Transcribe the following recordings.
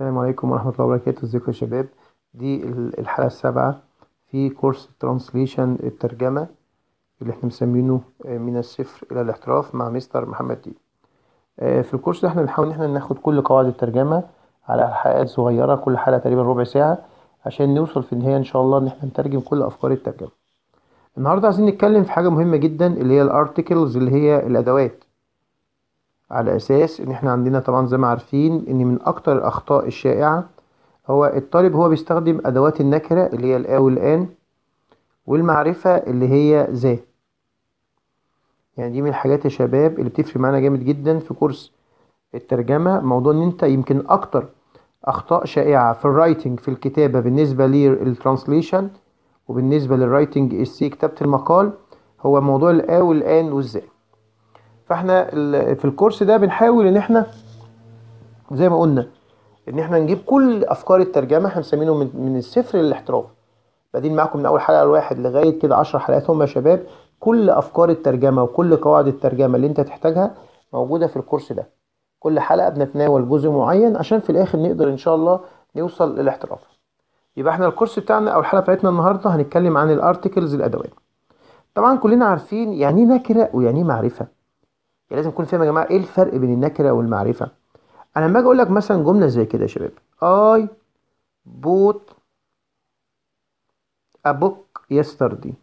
السلام عليكم ورحمة الله وبركاته ازيكم يا شباب دي الحلقة السابعة في كورس ترانسليشن الترجمة اللي احنا مسمينه آه، من الصفر إلى الاحتراف مع مستر محمد دي آه، في الكورس ده احنا بنحاول ان احنا ناخد كل قواعد الترجمة على حلقات صغيرة كل حلقة تقريبا ربع ساعة عشان نوصل في النهاية ان شاء الله ان احنا نترجم كل أفكار الترجمة النهاردة عايزين نتكلم في حاجة مهمة جدا اللي هي الارتكلز اللي هي الأدوات على اساس ان احنا عندنا طبعا زي ما عارفين ان من اكتر الاخطاء الشائعه هو الطالب هو بيستخدم ادوات النكره اللي هي الا والان والمعرفه اللي هي ذا يعني دي من الحاجات يا شباب اللي بتفرق معانا جامد جدا في كورس الترجمه موضوع ان انت يمكن اكتر اخطاء شائعه في الرايتنج في الكتابه بالنسبه للترانسليشن وبالنسبه للرايتنج السي كتابه المقال هو موضوع الا والان والذا فاحنا في الكورس ده بنحاول ان احنا زي ما قلنا ان احنا نجيب كل افكار الترجمه احنا مسمينه من, من الصفر للاحتراف بادين معاكم من اول حلقه لواحد لغايه كده 10 حلقات هم يا شباب كل افكار الترجمه وكل قواعد الترجمه اللي انت تحتاجها موجوده في الكورس ده كل حلقه بنتناول جزء معين عشان في الاخر نقدر ان شاء الله نوصل للاحتراف يبقى احنا الكورس بتاعنا او الحلقه بتاعتنا النهارده هنتكلم عن الارتكلز الادوات طبعا كلنا عارفين يعني ايه نكره ويعني ايه معرفه يعني لازم يكون فاهم يا جماعه ايه الفرق بين النكره والمعرفه انا لما اجي اقول لك مثلا جمله زي كده يا شباب اي بوت ابوك يسترداي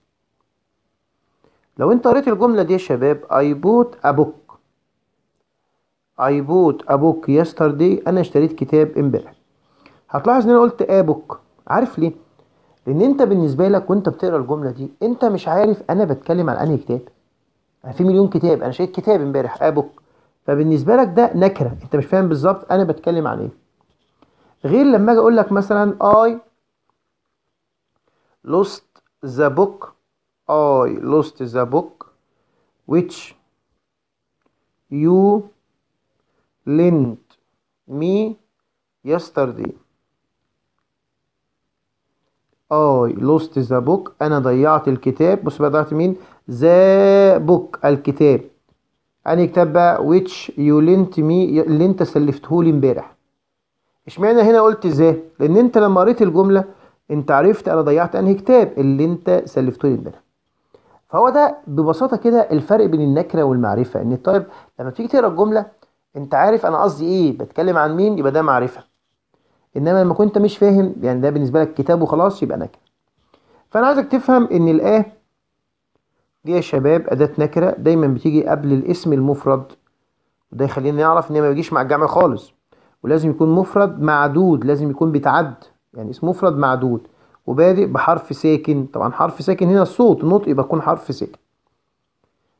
لو انت قريت الجمله دي يا شباب اي بوت ابوك اي بوت ابوك يسترداي انا اشتريت كتاب امبارح هتلاحظ ان انا قلت ابوك عارف ليه لان انت بالنسبه لك وانت بتقرا الجمله دي انت مش عارف انا بتكلم عن انهي كتاب يعني في مليون كتاب انا شايف كتاب امبارح ابوك فبالنسبه لك ده نكره انت مش فاهم بالظبط انا بتكلم عن ايه غير لما اجي اقول لك مثلا اي lost the book I lost the book which you lent me yesterday I lost the book أنا ضيعت الكتاب بص بقى ضيعت مين ذا بوك الكتاب انهي كتاب بقى which you lent me اللي انت سلفته لي امبارح اشمعنى هنا قلت ذا لان انت لما قريت الجمله انت عرفت انا ضيعت انهي كتاب اللي انت سلفته لي امبارح فهو ده ببساطه كده الفرق بين النكره والمعرفه ان الطالب لما تيجي تقرا الجمله انت عارف انا قصدي ايه بتكلم عن مين يبقى ده معرفه انما لما كنت مش فاهم يعني ده بالنسبه لك كتاب وخلاص يبقى نكره فانا عايزك تفهم ان الاه دي يا شباب أداة نكرة دايما بتيجي قبل الاسم المفرد وده يخلينا نعرف إن هي ما بيجيش مع الجمع خالص ولازم يكون مفرد معدود لازم يكون بيتعد يعني اسم مفرد معدود وبادئ بحرف ساكن طبعا حرف ساكن هنا الصوت النطق يبقى يكون حرف ساكن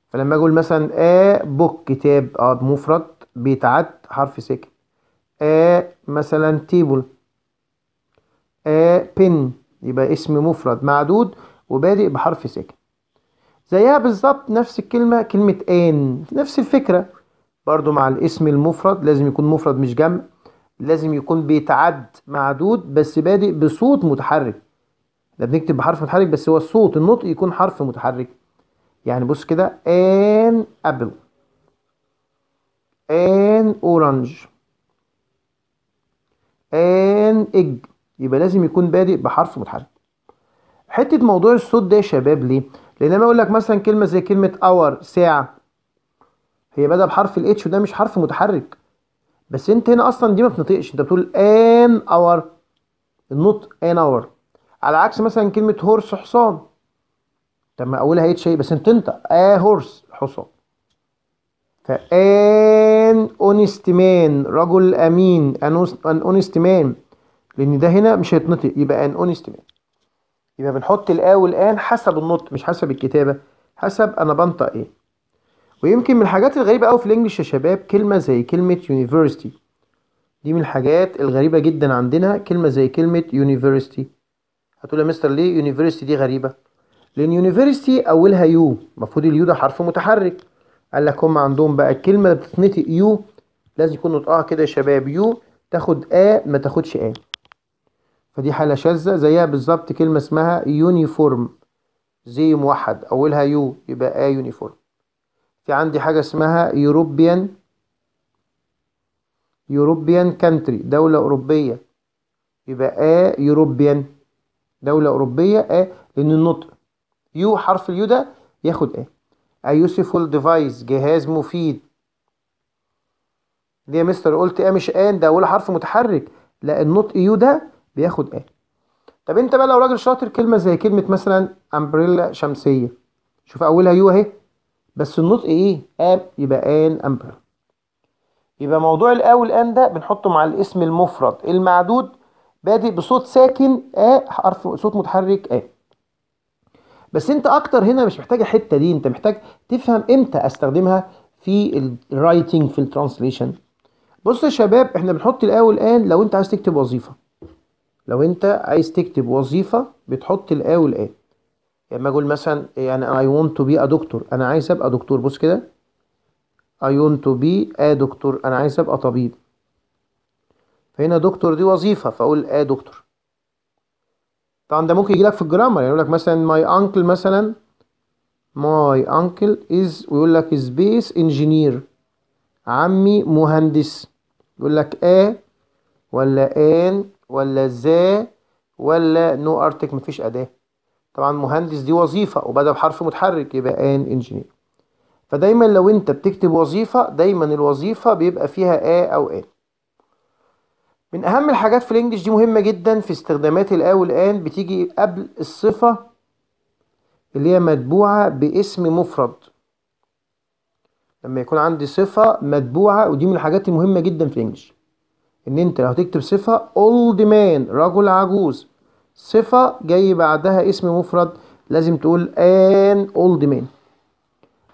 فلما اقول مثلا آ بوك كتاب اه مفرد بيتعد حرف ساكن آ مثلا تيبل آ بن يبقى اسم مفرد معدود وبادئ بحرف ساكن زيها بالظبط نفس الكلمة كلمة آن نفس الفكرة برضو مع الاسم المفرد لازم يكون مفرد مش جمع لازم يكون بيتعد معدود بس بادئ بصوت متحرك ده بنكتب بحرف متحرك بس هو الصوت النطق يكون حرف متحرك يعني بص كده ان ابل ان اورانج ان اج يبقى لازم يكون بادئ بحرف متحرك حته موضوع الصوت ده يا شباب ليه لان لما اقول لك مثلا كلمه زي كلمه اور ساعه هي بدأ بحرف الاتش وده مش حرف متحرك بس انت هنا اصلا دي ما بتنطقش انت بتقول ان اور النطق ان اور على عكس مثلا كلمه هورس حصان طب ما اقولها اتش بس انت انت اه هورس حصان فان اونست مان رجل امين ان اونست مان لان ده هنا مش هيتنطق يبقى ان اونست مان يبقى بنحط الآ والآن حسب النطق مش حسب الكتابه حسب انا بنطق ايه ويمكن من الحاجات الغريبه أوي في الانجليش يا شباب كلمه زي كلمه يونيفرستي دي من الحاجات الغريبه جدا عندنا كلمه زي كلمه يونيفرستي هتقول يا مستر ليه يونيفرستي دي غريبه لان يونيفرستي اولها يو المفروض اليو ده حرف متحرك قال لك هم عندهم بقى الكلمه اللي بتتنطق يو لازم يكون نطقها كده يا شباب يو تاخد ا ما تاخدش ا فدي حالة شاذة زيها بالظبط كلمة اسمها يونيفورم زي موحد أولها يو يبقى آ يونيفورم في عندي حاجة اسمها يوروبيان يوروبيان كانتري دولة أوروبية يبقى آ يوروبيان دولة أوروبية آ لأن النطق يو حرف اليو ده ياخد آ A useful device جهاز مفيد ليه يا مستر قلت آ مش آن ده أول حرف متحرك لا النطق يو ده بياخد ايه طب انت بقى لو راجل شاطر كلمه زي كلمه مثلا امبريلا شمسيه شوف اولها يو اهي بس النطق ايه اب يبقى ان امبريلا يبقى موضوع الاو والان ده بنحطه مع الاسم المفرد المعدود بادئ بصوت ساكن ا حرف صوت متحرك ا بس انت اكتر هنا مش محتاج الحته دي انت محتاج تفهم امتى استخدمها في الرايتنج في الترانسليشن بص يا شباب احنا بنحط الاول الان لو انت عايز تكتب وظيفه لو انت عايز تكتب وظيفة بتحط الا والا يعني اما اقول مثلا يعني I want to be a doctor انا عايز ابقى دكتور بص كده I want to be a doctor انا عايز ابقى طبيب فهنا دكتور دي وظيفة فاقول ا دكتور طبعا ده ممكن يجيلك في الجرامر يعني يقول لك مثلا my uncle مثلا my uncle is ويقول لك engineer عمي مهندس يقول لك ا ولا ان ولا ذا ولا نو ارتك مفيش اداه طبعا مهندس دي وظيفه وبدا بحرف متحرك يبقى ان انجينير فدايما لو انت بتكتب وظيفه دايما الوظيفه بيبقى فيها ا او ان من اهم الحاجات في الانجليش دي مهمه جدا في استخدامات الا والان بتيجي قبل الصفه اللي هي متبوعه باسم مفرد لما يكون عندي صفه متبوعه ودي من الحاجات المهمه جدا في الانجليش ان انت لو هتكتب صفه اولد مان رجل عجوز صفه جاي بعدها اسم مفرد لازم تقول an اولد مان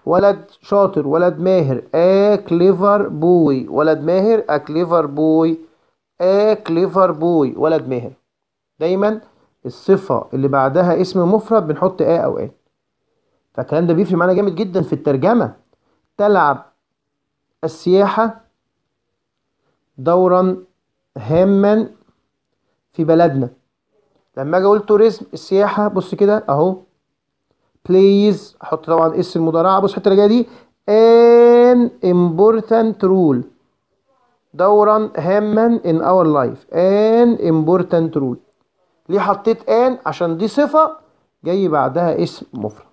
ولد شاطر ولد ماهر a كليفر بوي ولد ماهر a كليفر بوي a كليفر بوي ولد ماهر دايما الصفه اللي بعدها اسم مفرد بنحط ا او ان فالكلام ده بيفرق معانا جامد جدا في الترجمه تلعب السياحه دورا هاما في بلدنا لما اجي اقول توريزم السياحه بص كده اهو بليز احط طبعا اس المضارعه بص الحته اللي جايه دي ان امبورتنت رول دورا هاما in our life ان امبورتنت رول ليه حطيت ان عشان دي صفه جاي بعدها اسم مفرد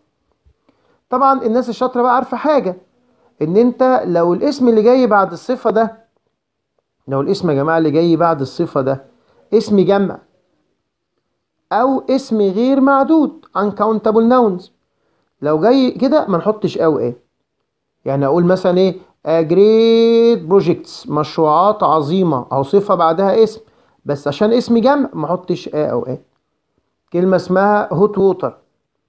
طبعا الناس الشاطره بقى عارفه حاجه ان انت لو الاسم اللي جاي بعد الصفه ده لو الاسم يا جماعة اللي جاي بعد الصفة ده اسم جمع أو اسم غير معدود uncountable nouns لو جاي كده ما نحطش أو إيه يعني أقول مثلا إيه A great projects مشروعات عظيمة أو صفة بعدها اسم بس عشان اسم جمع ما احطش آه أو ايه كلمة اسمها هوت ووتر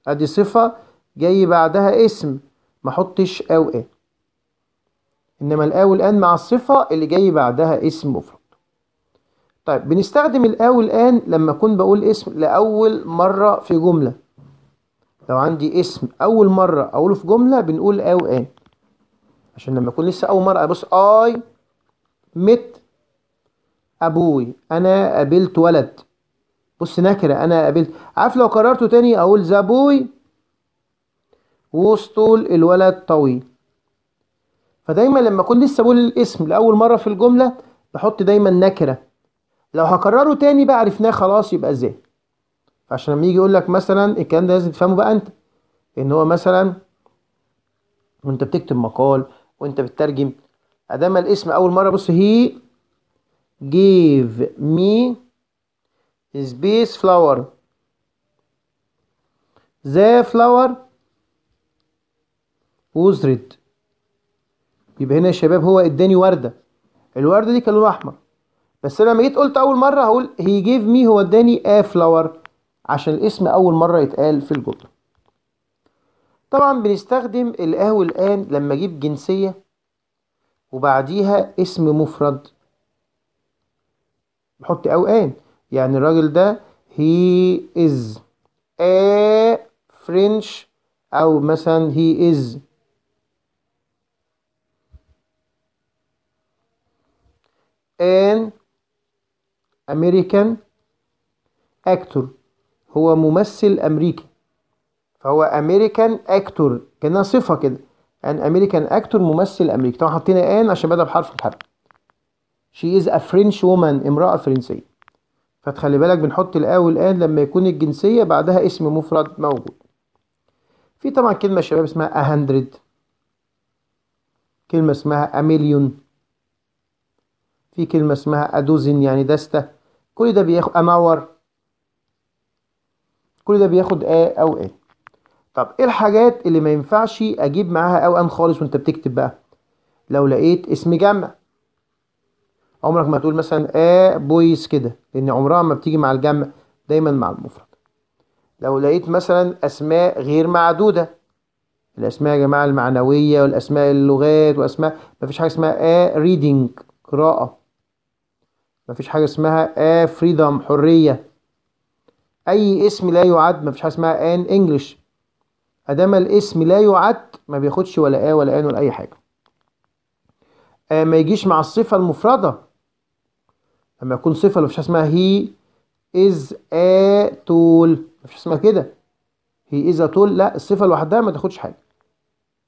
أدي صفة جاي بعدها اسم ما احطش أو ايه إنما الأو الآن مع الصفة اللي جاي بعدها اسم مفرد طيب بنستخدم الأو الآن لما أكون بقول اسم لأول مرة في جملة لو عندي اسم أول مرة أقوله في جملة بنقول أو آن عشان لما أكون لسه أول مرة أبص أي مت أبوي أنا قابلت ولد بص نكرة أنا قابلت عارف لو قررته تاني أقول ذا بوي وسطول الولد طويل فدايما لما اكون لسه بقول الاسم لاول مره في الجمله بحط دايما نكره لو هكرره تاني بقى عرفناه خلاص يبقى ازاي عشان لما يجي يقول لك مثلا الكلام ده لازم تفهمه بقى انت ان هو مثلا وانت بتكتب مقال وانت بتترجم ادام الاسم اول مره بص هي give me space flower the flower was red يبقى هنا يا شباب هو اداني ورده الورده دي كان لونها احمر بس انا لما جيت قلت اول مره هقول هي جيف مي هو اداني ا فلاور عشان الاسم اول مره يتقال في الجمله طبعا بنستخدم الاه والان لما اجيب جنسيه وبعديها اسم مفرد بحط او ان يعني الراجل ده هي از ا فرنش او مثلا هي از ان امريكان اكتور هو ممثل أمريكي فهو امريكان اكتور كأنها صفة كده ان امريكان اكتور ممثل أمريكي طبعا حطينا ان عشان بدأ بحرف الحرف شي از ا فرنش وومن امرأة فرنسية فتخلي بالك بنحط الآ والآن لما يكون الجنسية بعدها اسم مفرد موجود في طبعا كلمة شباب اسمها a كلمة اسمها ا مليون في كلمة اسمها أدوزن يعني دستة كل ده بياخد أماور كل ده بياخد آ أو إيه طب إيه الحاجات اللي ما ينفعش أجيب معاها أو أن خالص وأنت بتكتب بقى لو لقيت اسم جمع عمرك ما تقول مثلا آ بويز كده لأن عمرها ما بتيجي مع الجمع دايما مع المفرد لو لقيت مثلا أسماء غير معدودة الاسماء يا جماعه المعنويه والاسماء اللغات واسماء مفيش حاجه اسمها ا ريدنج قراءه مفيش حاجه اسمها ا فريدم حريه اي اسم لا يعد مفيش حاجه اسمها ان انجلش ادام الاسم لا يعد ما بياخدش ولا ا ولا ان ولا اي حاجه آه ما يجيش مع الصفه المفرده لما يكون صفه مفيش حاجه اسمها هي از ا تول مفيش اسمها كده هي از تول لا الصفه لوحدها ما تاخدش حاجه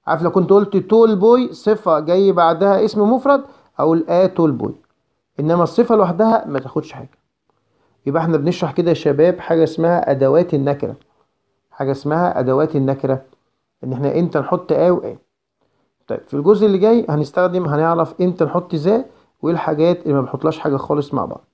عارف لو كنت قلت تول بوي صفه جاي بعدها اسم مفرد اقول ا تول بوي انما الصفه لوحدها ما تاخدش حاجه يبقى احنا بنشرح كده يا شباب حاجه اسمها ادوات النكره حاجه اسمها ادوات النكره ان احنا امتى نحط ا ا طيب في الجزء اللي جاي هنستخدم هنعرف امتى نحط ذا وايه الحاجات اللي ما بنحطلاش حاجه خالص مع بعض